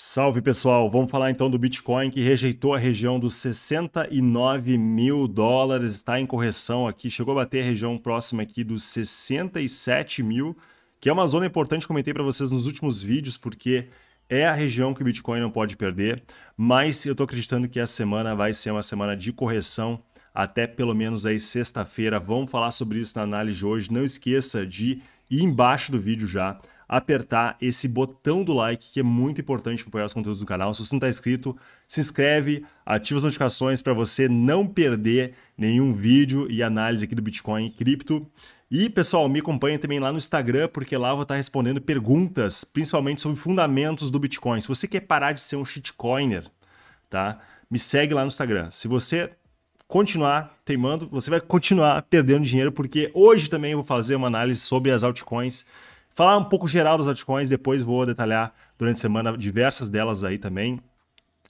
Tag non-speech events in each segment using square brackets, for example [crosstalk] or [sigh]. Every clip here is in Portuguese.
Salve pessoal, vamos falar então do Bitcoin que rejeitou a região dos 69 mil dólares, está em correção aqui, chegou a bater a região próxima aqui dos 67 mil, que é uma zona importante, comentei para vocês nos últimos vídeos, porque é a região que o Bitcoin não pode perder, mas eu estou acreditando que a semana vai ser uma semana de correção, até pelo menos aí sexta-feira, vamos falar sobre isso na análise de hoje, não esqueça de ir embaixo do vídeo já, apertar esse botão do like, que é muito importante para apoiar os conteúdos do canal. Se você não está inscrito, se inscreve, ativa as notificações para você não perder nenhum vídeo e análise aqui do Bitcoin e cripto. E, pessoal, me acompanhe também lá no Instagram, porque lá eu vou estar tá respondendo perguntas, principalmente sobre fundamentos do Bitcoin. Se você quer parar de ser um shitcoiner, tá? Me segue lá no Instagram. Se você continuar teimando, você vai continuar perdendo dinheiro, porque hoje também eu vou fazer uma análise sobre as altcoins Falar um pouco geral dos altcoins, depois vou detalhar durante a semana diversas delas aí também.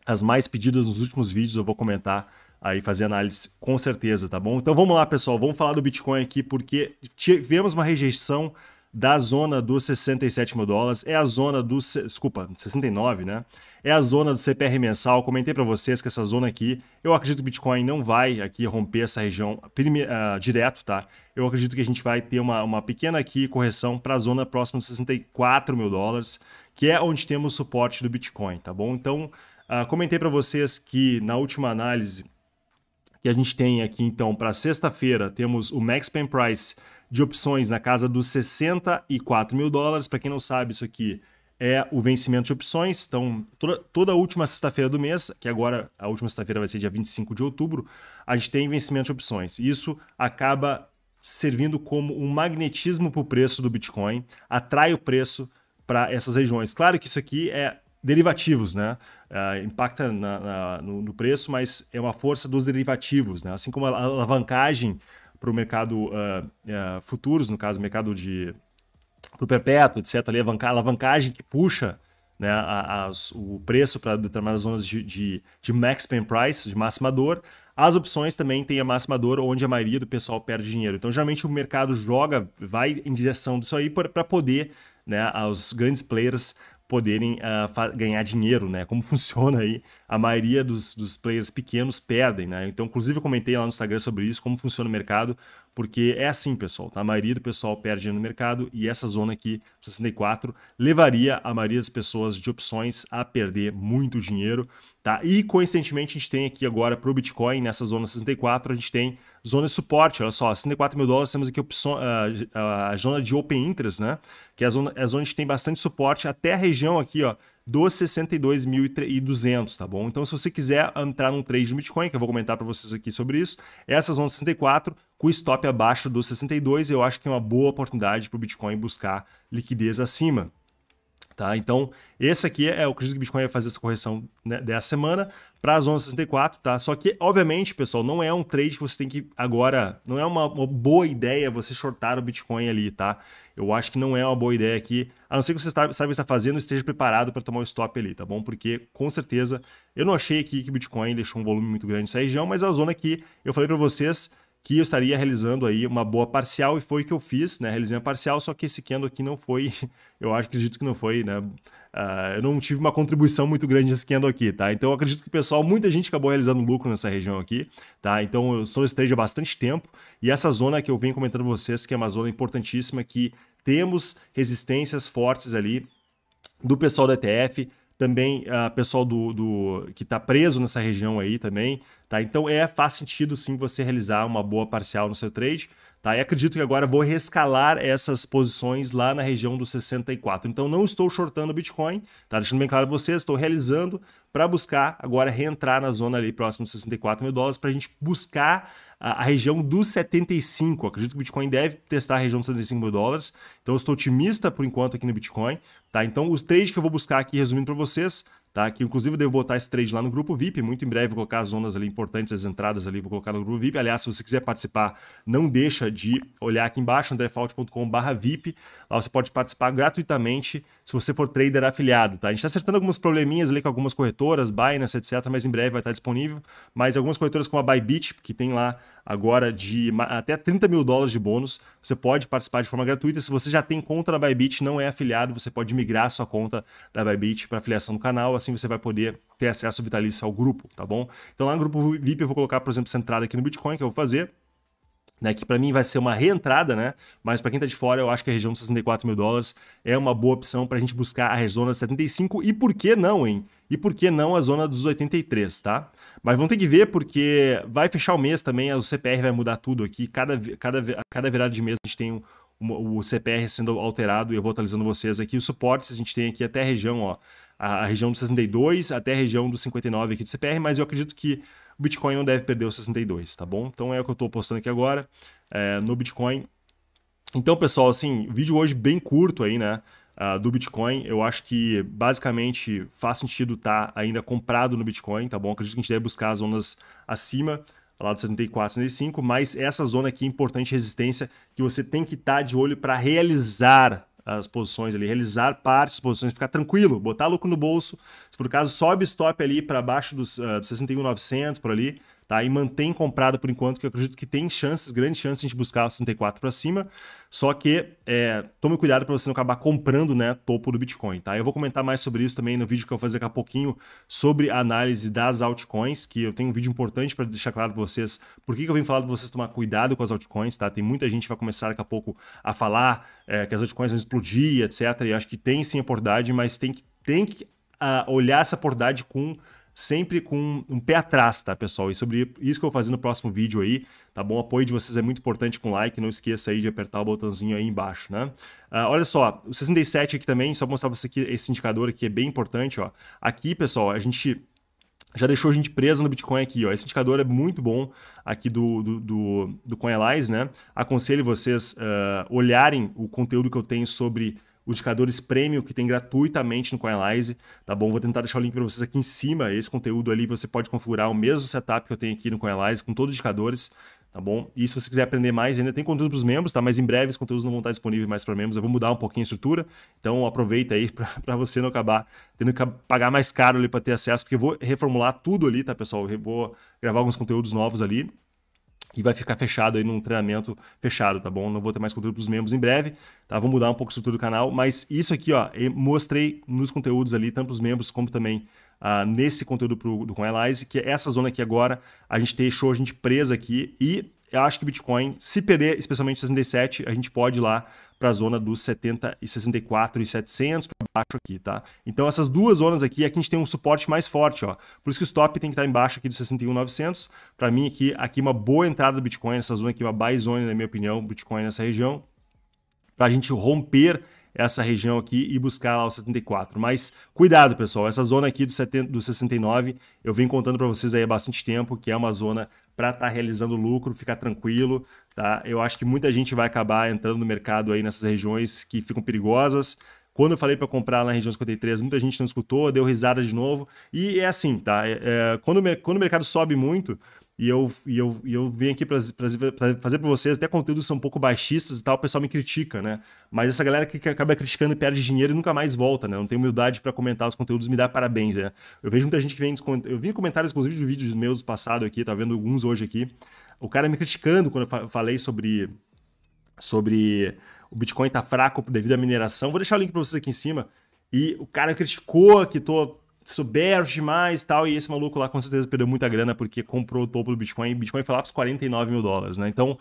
As mais pedidas nos últimos vídeos eu vou comentar aí fazer análise com certeza, tá bom? Então vamos lá, pessoal, vamos falar do Bitcoin aqui porque tivemos uma rejeição da zona dos 67 mil dólares, é a zona dos. Desculpa, 69, né? É a zona do CPR mensal. Comentei para vocês que essa zona aqui, eu acredito que o Bitcoin não vai aqui romper essa região uh, direto, tá? Eu acredito que a gente vai ter uma, uma pequena aqui correção para a zona próxima dos 64 mil dólares, que é onde temos o suporte do Bitcoin, tá bom? Então, uh, comentei para vocês que na última análise que a gente tem aqui, então, para sexta-feira, temos o Max Pen Price de opções na casa dos 64 mil dólares. Para quem não sabe, isso aqui é o vencimento de opções. Então, toda, toda a última sexta-feira do mês, que agora a última sexta-feira vai ser dia 25 de outubro, a gente tem vencimento de opções. Isso acaba servindo como um magnetismo para o preço do Bitcoin, atrai o preço para essas regiões. Claro que isso aqui é derivativos, né? Uh, impacta na, na, no, no, preço, mas é uma força dos derivativos, né? Assim como a alavancagem para o mercado uh, uh, futuros, no caso, mercado de pro perpétuo, etc., ali, a alavancagem que puxa né, a, a, o preço para determinadas zonas de, de, de max pen price, de máxima dor. As opções também têm a máxima dor, onde a maioria do pessoal perde dinheiro. Então, geralmente, o mercado joga, vai em direção disso aí para poder né, os grandes players poderem uh, ganhar dinheiro, né? Como [laughs] funciona aí, a maioria dos, dos players pequenos perdem, né? Então, inclusive, eu comentei lá no Instagram sobre isso, como funciona o mercado porque é assim, pessoal, tá? A maioria do pessoal perde no mercado e essa zona aqui, 64, levaria a maioria das pessoas de opções a perder muito dinheiro, tá? E coincidentemente a gente tem aqui agora para o Bitcoin, nessa zona 64, a gente tem zona de suporte, olha só, 64 mil dólares, temos aqui opção, a, ah, a, ah, a, zona de open interest, né? Que é a zona, é a zona a tem bastante suporte até a região aqui, ó, dos 62.200, tá bom? Então, se você quiser entrar num trade de Bitcoin, que eu vou comentar para vocês aqui sobre isso, essas vão 64, com stop abaixo dos 62, eu acho que é uma boa oportunidade para o Bitcoin buscar liquidez acima. Tá? Então, esse aqui é o que o Bitcoin vai fazer essa correção né, dessa semana para a zona 64, tá? Só que, obviamente, pessoal, não é um trade que você tem que agora, não é uma, uma, boa ideia você shortar o Bitcoin ali, tá? Eu acho que não é uma boa ideia aqui, a não ser que você saiba o que está fazendo e esteja preparado para tomar o stop ali, tá bom? Porque, com certeza, eu não achei aqui que o Bitcoin deixou um volume muito grande nessa região, mas a zona aqui eu falei para vocês que eu estaria realizando aí uma boa parcial e foi o que eu fiz, né? Realizei a parcial, só que esse candle aqui não foi, [laughs] eu acho, acredito que não foi, né? Uh, eu não tive uma contribuição muito grande nesse candle aqui, tá? Então eu acredito que o pessoal, muita gente acabou realizando lucro nessa região aqui, tá? Então eu sou esse trade há bastante tempo e essa zona que eu venho comentando com vocês, que é uma zona importantíssima, que temos resistências fortes ali do pessoal da ETF, também a ah, pessoal do, do que está preso nessa região aí também, tá? Então é faz sentido sim você realizar uma boa parcial no seu trade, tá? E acredito que agora vou rescalar essas posições lá na região dos 64. Então não estou shortando Bitcoin, tá? Deixando bem claro para vocês, estou realizando para buscar agora reentrar na zona ali próximo dos 64 mil dólares para a gente buscar a, a região dos 75. Eu acredito que o Bitcoin deve testar a região dos 75 mil dólares. Então eu estou otimista por enquanto aqui no Bitcoin. Tá? Então os três que eu vou buscar aqui, resumindo para vocês, tá? Que inclusive eu devo botar esse trade lá no grupo VIP, muito em breve vou colocar as zonas ali importantes, as entradas ali, vou colocar no grupo VIP. Aliás, se você quiser participar, não deixa de olhar aqui embaixo, andrefault.com.br VIP, lá você pode participar gratuitamente se você for trader afiliado, tá? A gente está acertando alguns probleminhas ali com algumas corretoras, Binance, etc, mas em breve vai estar disponível, mas algumas corretoras como a Bybit, que tem lá agora de até 30 mil dólares de bônus. Você pode participar de forma gratuita. Se você já tem conta na Bybit, não é afiliado, você pode migrar sua conta da Bybit para afiliação do canal. Assim você vai poder ter acesso vitalício ao grupo, tá bom? Então lá no grupo VIP eu vou colocar, por exemplo, essa entrada aqui no Bitcoin que eu vou fazer. Né, que para mim vai ser uma reentrada, né? Mas para quem tá de fora, eu acho que a região dos 64 mil dólares é uma boa opção para a gente buscar a zona dos 75 e por que não, hein? E por que não a zona dos 83, tá? Mas vão ter que ver porque vai fechar o mês também, o CPR vai mudar tudo aqui. Cada, cada, cada virada de mês a gente tem um, o CPR sendo alterado e eu vou atualizando vocês aqui. Os suportes a gente tem aqui até a região, ó, a, a região dos 62 até a região dos 59 aqui do CPR, mas eu acredito que o Bitcoin não deve perder os 62, tá bom? Então é o que eu estou postando aqui agora é, no Bitcoin. Então, pessoal, assim, vídeo hoje bem curto aí, né? Uh, do Bitcoin, eu acho que basicamente faz sentido estar tá ainda comprado no Bitcoin, tá bom? Acredito que a gente deve buscar as zonas acima, lá do 74, 75, mas essa zona aqui é importante resistência que você tem que estar tá de olho para realizar as posições ali, realizar parte das posições, ficar tranquilo, botar lucro no bolso. Se for o caso, sobe stop ali para baixo dos uh, ah, 61.900 por ali, tá? E mantém comprado por enquanto, que eu acredito que tem chances, grandes chances de a gente buscar os 64 para cima. Só que é, tome cuidado para você não acabar comprando, né, topo do Bitcoin, tá? Eu vou comentar mais sobre isso também no vídeo que eu vou fazer daqui a pouquinho sobre a análise das altcoins, que eu tenho um vídeo importante para deixar claro para vocês por que, que eu vim falar para vocês tomar cuidado com as altcoins, tá? Tem muita gente que vai começar daqui a pouco a falar é, que as altcoins vão explodir, etc. E acho que tem sim a oportunidade, mas tem que, tem que uh, olhar essa oportunidade com sempre com um pé atrás, tá, pessoal? E sobre isso que eu vou fazer no próximo vídeo aí, tá bom? O apoio de vocês é muito importante com like, não esqueça aí de apertar o botãozinho aí embaixo, né? Uh, olha só, o 67 aqui também, só mostrar pra você que esse indicador aqui é bem importante, ó. Aqui, pessoal, a gente já deixou a gente presa no Bitcoin aqui. Ó. Esse indicador é muito bom aqui do, do, do, do CoinAlize, né? Aconselho vocês uh, olharem o conteúdo que eu tenho sobre indicadores premium que tem gratuitamente no CoinAlyze, tá bom? Vou tentar deixar o link para vocês aqui em cima, esse conteúdo ali você pode configurar o mesmo setup que eu tenho aqui no CoinAlyze com todos os indicadores, tá bom? E se você quiser aprender mais, ainda tem conteúdo para os membros, tá? Mas em breve os conteúdos não vão estar disponíveis mais para membros, eu vou mudar um pouquinho a estrutura, então aproveita aí [laughs] para você não acabar tendo que pagar mais caro ali para ter acesso, porque eu vou reformular tudo ali, tá, pessoal? Eu vou gravar alguns conteúdos novos ali, e vai ficar fechado aí num treinamento fechado, tá bom? Não vou ter mais conteúdo para os membros em breve, tá? Vou mudar um pouco a estrutura do canal, mas isso aqui, ó, mostrei nos conteúdos ali, tanto os membros como também uh, nesse conteúdo pro, do CoinAlyze, que é essa zona aqui agora, a gente deixou a gente presa aqui e eu acho que Bitcoin, se perder, especialmente 67, a gente pode ir lá para a zona dos 70 e 64 e 700 para baixo aqui, tá? Então essas duas zonas aqui, aqui a gente tem um suporte mais forte, ó. Por isso que o stop tem que estar tá embaixo aqui dos 61.900. Para mim aqui, aqui uma boa entrada do Bitcoin nessa zona aqui, é uma buy zone na minha opinião, Bitcoin nessa região, para a gente romper essa região aqui e buscar lá o 74. Mas cuidado, pessoal, essa zona aqui do, 70, do 69, eu venho contando para vocês aí há bastante tempo, que é uma zona para estar tá realizando lucro, ficar tranquilo. Tá? Eu acho que muita gente vai acabar entrando no mercado aí nessas regiões que ficam perigosas. Quando eu falei para comprar na região 53, muita gente não escutou, deu risada de novo. E é assim, tá? É, é quando, quando o mercado sobe muito, e eu, e eu, e eu vim aqui para fazer para vocês, até conteúdos são um pouco baixistas e tal, o pessoal me critica, né? Mas essa galera que, acaba criticando e perde dinheiro e nunca mais volta, né? Não tem humildade para comentar os conteúdos, me dá parabéns, né? Eu vejo muita gente que vem, eu vi comentários, inclusive, de vídeos meus passados passado aqui, tá vendo alguns hoje aqui, o cara me criticando quando eu falei sobre, sobre o Bitcoin tá fraco devido à mineração, vou deixar o link para vocês aqui em cima, e o cara criticou que tô submerge mais tal. E esse maluco lá com certeza perdeu muita grana porque comprou o topo do Bitcoin. Bitcoin foi lá para os 49 mil dólares, né? Então,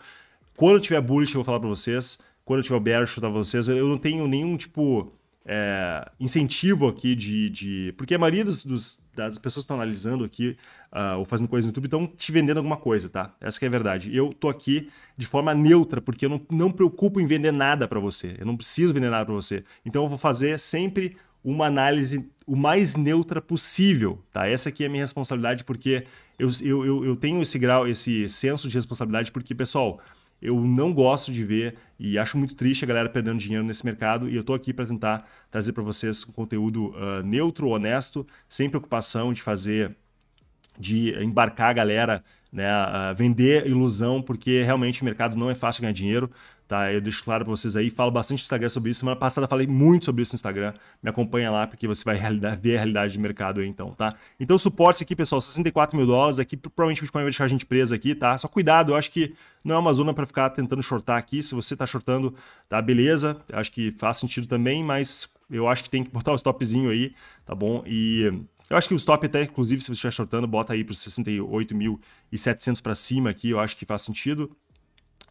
quando tiver bullish, eu vou falar para vocês. Quando tiver bearish, eu vou falar para vocês. Eu não tenho nenhum, tipo, é, incentivo aqui de, de... Porque a maioria dos, dos, das pessoas que estão analisando aqui uh, ou fazendo coisa no YouTube estão te vendendo alguma coisa, tá? Essa que é a verdade. Eu tô aqui de forma neutra, porque eu não, não preocupo em vender nada para você. Eu não preciso vender nada para você. Então, eu vou fazer sempre uma análise o mais neutra possível, tá? Essa aqui é a minha responsabilidade, porque eu, eu, eu tenho esse grau, esse senso de responsabilidade, porque, pessoal, eu não gosto de ver e acho muito triste a galera perdendo dinheiro nesse mercado e eu estou aqui para tentar trazer para vocês um conteúdo uh, neutro, honesto, sem preocupação de fazer de embarcar a galera, né, a vender ilusão, porque realmente o mercado não é fácil ganhar dinheiro. Tá, eu deixo claro para vocês aí, falo bastante no Instagram sobre isso. Semana passada falei muito sobre isso no Instagram. Me acompanha lá, porque você vai ver a realidade de mercado aí, então, tá? Então, suporte aqui, pessoal, 64 mil dólares. Aqui, provavelmente o Bitcoin vai deixar a gente presa aqui, tá? Só cuidado, eu acho que não é uma zona para ficar tentando shortar aqui. Se você está shortando, tá? Beleza, acho que faz sentido também, mas eu acho que tem que botar o um stopzinho aí, tá bom? E eu acho que o stop até, inclusive, se você estiver shortando, bota aí para os 68.700 para cima aqui, eu acho que faz sentido.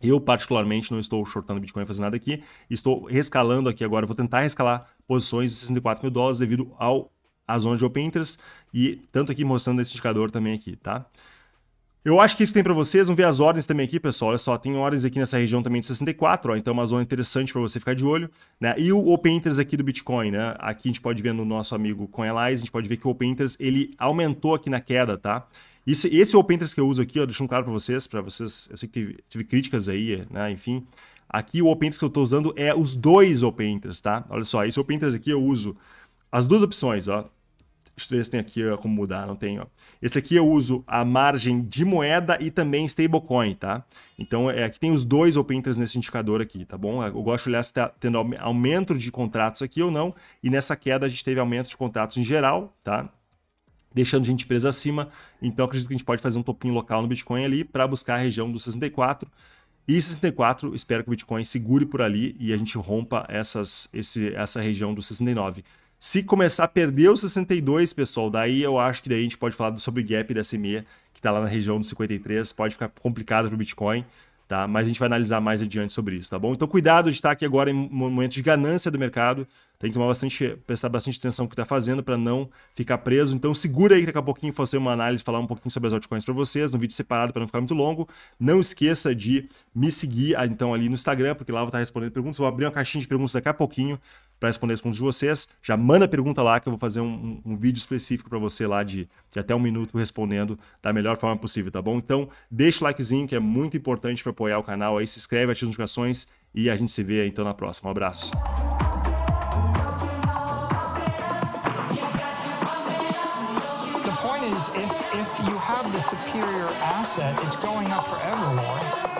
Eu, particularmente, não estou shortando Bitcoin, fazendo nada aqui. Estou rescalando aqui agora, vou tentar rescalar posições de 64 mil dólares devido ao a zona de open interest e tanto aqui mostrando esse indicador também aqui, tá? Eu acho que isso tem para vocês. Vamos ver as ordens também aqui, pessoal. Olha só, tem ordens aqui nessa região também de 64, ó, então é uma zona interessante para você ficar de olho. Né? E o Open Interest aqui do Bitcoin, né? Aqui a gente pode ver no nosso amigo CoinAlize, a gente pode ver que o Open Interest ele aumentou aqui na queda, tá? Esse, esse Open Interest que eu uso aqui, ó, deixando claro para vocês, para vocês, eu sei que tive, tive críticas aí, né? Enfim, Aqui o Open Interest que eu estou usando é os dois Open Interest, tá? Olha só, esse Open Interest aqui eu uso as duas opções, ó. Esse tem aqui como mudar, não tem. Ó. Esse aqui eu uso a margem de moeda e também stablecoin, tá? Então é, aqui tem os dois open interest nesse indicador aqui, tá bom? Eu gosto de olhar se está tendo aumento de contratos aqui ou não. E nessa queda a gente teve aumento de contratos em geral, tá? deixando a gente presa acima. Então acredito que a gente pode fazer um topinho local no Bitcoin ali para buscar a região dos 64. E 64, espero que o Bitcoin segure por ali e a gente rompa essas, esse, essa região dos 69. Se começar a perder os 62, pessoal, daí eu acho que daí a gente pode falar sobre gap da SME, que está lá na região dos 53, pode ficar complicado para o Bitcoin, tá? Mas a gente vai analisar mais adiante sobre isso, tá bom? Então cuidado de estar aqui agora em momentos de ganância do mercado, tem que tomar bastante, prestar bastante atenção no que está fazendo para não ficar preso. Então segura aí que daqui a pouquinho fazer uma análise, falar um pouquinho sobre as altcoins para vocês, no vídeo separado para não ficar muito longo. Não esqueça de me seguir ah, então ali no Instagram, porque lá eu vou estar respondendo perguntas, vou abrir uma caixinha de perguntas daqui a pouquinho para responder as perguntas de vocês. Já manda a pergunta lá que eu vou fazer um, um, vídeo específico para você lá de, de, até um minuto respondendo da melhor forma possível, tá bom? Então, deixa o likezinho que é muito importante para apoiar o canal aí, se inscreve, ativa as notificações e a gente se vê então na próxima. Um abraço. The superior asset, it's going up forever, Warren.